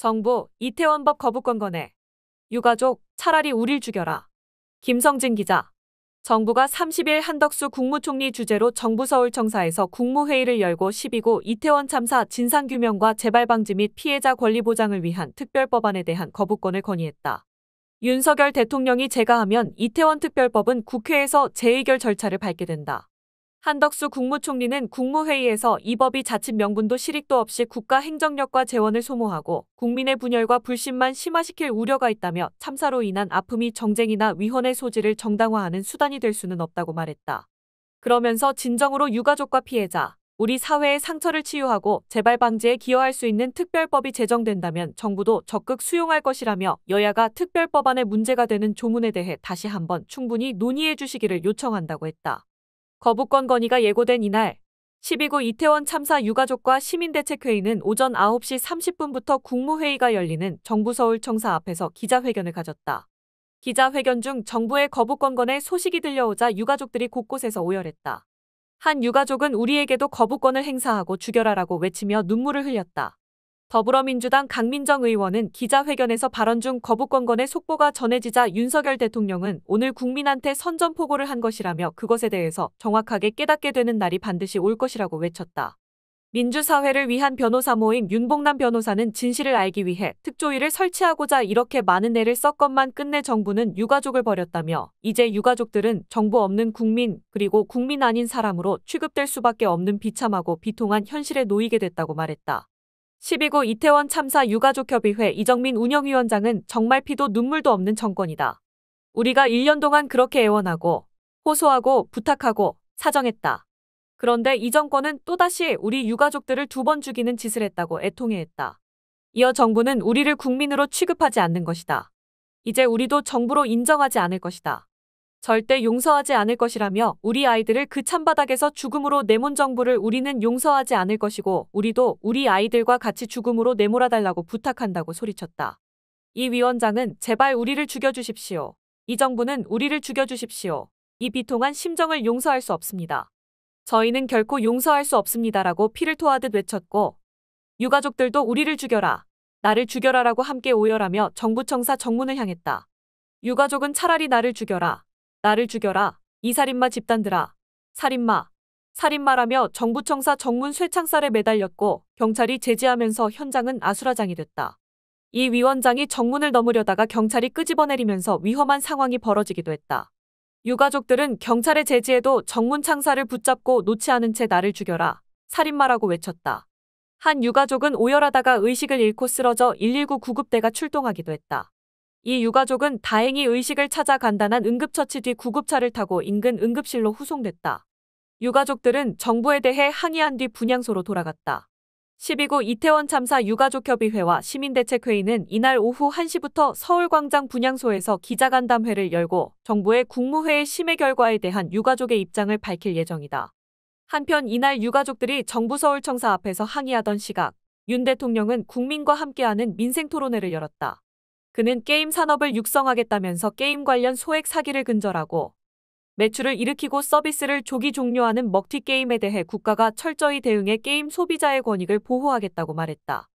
정부 이태원법 거부권 건에 유가족 차라리 우릴 죽여라. 김성진 기자 정부가 30일 한덕수 국무총리 주재로 정부 서울청사에서 국무회의를 열고 12구 이태원 참사 진상규명과 재발방지 및 피해자 권리 보장을 위한 특별법안에 대한 거부권을 건의했다. 윤석열 대통령이 제가 하면 이태원 특별법은 국회에서 재의결 절차를 밟게 된다. 한덕수 국무총리는 국무회의에서 이 법이 자칫 명분도 실익도 없이 국가 행정력과 재원을 소모하고 국민의 분열과 불신만 심화시킬 우려가 있다며 참사로 인한 아픔이 정쟁이나 위헌의 소지를 정당화하는 수단이 될 수는 없다고 말했다. 그러면서 진정으로 유가족과 피해자, 우리 사회의 상처를 치유하고 재발 방지에 기여할 수 있는 특별법이 제정된다면 정부도 적극 수용할 것이라며 여야가 특별법안의 문제가 되는 조문에 대해 다시 한번 충분히 논의해 주시기를 요청한다고 했다. 거부권 건의가 예고된 이날 12구 이태원 참사 유가족과 시민대책회의는 오전 9시 30분부터 국무회의가 열리는 정부 서울청사 앞에서 기자회견을 가졌다. 기자회견 중 정부의 거부권 건의 소식이 들려오자 유가족들이 곳곳에서 오열했다. 한 유가족은 우리에게도 거부권을 행사하고 죽여라라고 외치며 눈물을 흘렸다. 더불어민주당 강민정 의원은 기자회견에서 발언 중 거부권건의 속보가 전해지자 윤석열 대통령은 오늘 국민한테 선전포고를 한 것이라며 그것에 대해서 정확하게 깨닫게 되는 날이 반드시 올 것이라고 외쳤다. 민주사회를 위한 변호사 모임 윤봉남 변호사는 진실을 알기 위해 특조위를 설치하고자 이렇게 많은 애를 썼건만 끝내 정부는 유가족을 버렸다며 이제 유가족들은 정부 없는 국민 그리고 국민 아닌 사람으로 취급될 수밖에 없는 비참하고 비통한 현실에 놓이게 됐다고 말했다. 12구 이태원 참사 유가족협의회 이정민 운영위원장은 정말 피도 눈물도 없는 정권이다. 우리가 1년 동안 그렇게 애원하고 호소하고 부탁하고 사정했다. 그런데 이 정권은 또다시 우리 유가족들을 두 번 죽이는 짓을 했다고 애통해했다. 이어 정부는 우리를 국민으로 취급하지 않는 것이다. 이제 우리도 정부로 인정하지 않을 것이다. 절대 용서하지 않을 것이라며 우리 아이들을 그 찬바닥에서 죽음으로 내몬 정부를 우리는 용서하지 않을 것이고 우리도 우리 아이들과 같이 죽음으로 내몰아달라고 부탁한다고 소리쳤다. 이 위원장은 제발 우리를 죽여주십시오. 이 정부는 우리를 죽여주십시오. 이 비통한 심정을 용서할 수 없습니다. 저희는 결코 용서할 수 없습니다라고 피를 토하듯 외쳤고 유가족들도 우리를 죽여라. 나를 죽여라라고 함께 오열하며 정부청사 정문을 향했다. 유가족은 차라리 나를 죽여라. 나를 죽여라. 이 살인마 집단들아. 살인마. 살인마라며 정부청사 정문 쇠창살에 매달렸고 경찰이 제지하면서 현장은 아수라장이 됐다. 이 위원장이 정문을 넘으려다가 경찰이 끄집어내리면서 위험한 상황이 벌어지기도 했다. 유가족들은 경찰의 제지에도 정문 창사를 붙잡고 놓지 않은 채 나를 죽여라. 살인마라고 외쳤다. 한 유가족은 오열하다가 의식을 잃고 쓰러져 119 구급대가 출동하기도 했다. 이 유가족은 다행히 의식을 찾아 간단한 응급처치 뒤 구급차를 타고 인근 응급실로 후송됐다. 유가족들은 정부에 대해 항의한 뒤 분향소로 돌아갔다. 12구 이태원 참사 유가족협의회와 시민대책회의는 이날 오후 1시부터 서울광장 분향소에서 기자간담회를 열고 정부의 국무회의 심의 결과에 대한 유가족의 입장을 밝힐 예정이다. 한편 이날 유가족들이 정부 서울청사 앞에서 항의하던 시각, 윤 대통령은 국민과 함께하는 민생토론회를 열었다. 그는 게임 산업을 육성하겠다면서 게임 관련 소액 사기를 근절하고 매출을 일으키고 서비스를 조기 종료하는 먹튀 게임에 대해 국가가 철저히 대응해 게임 소비자의 권익을 보호하겠다고 말했다.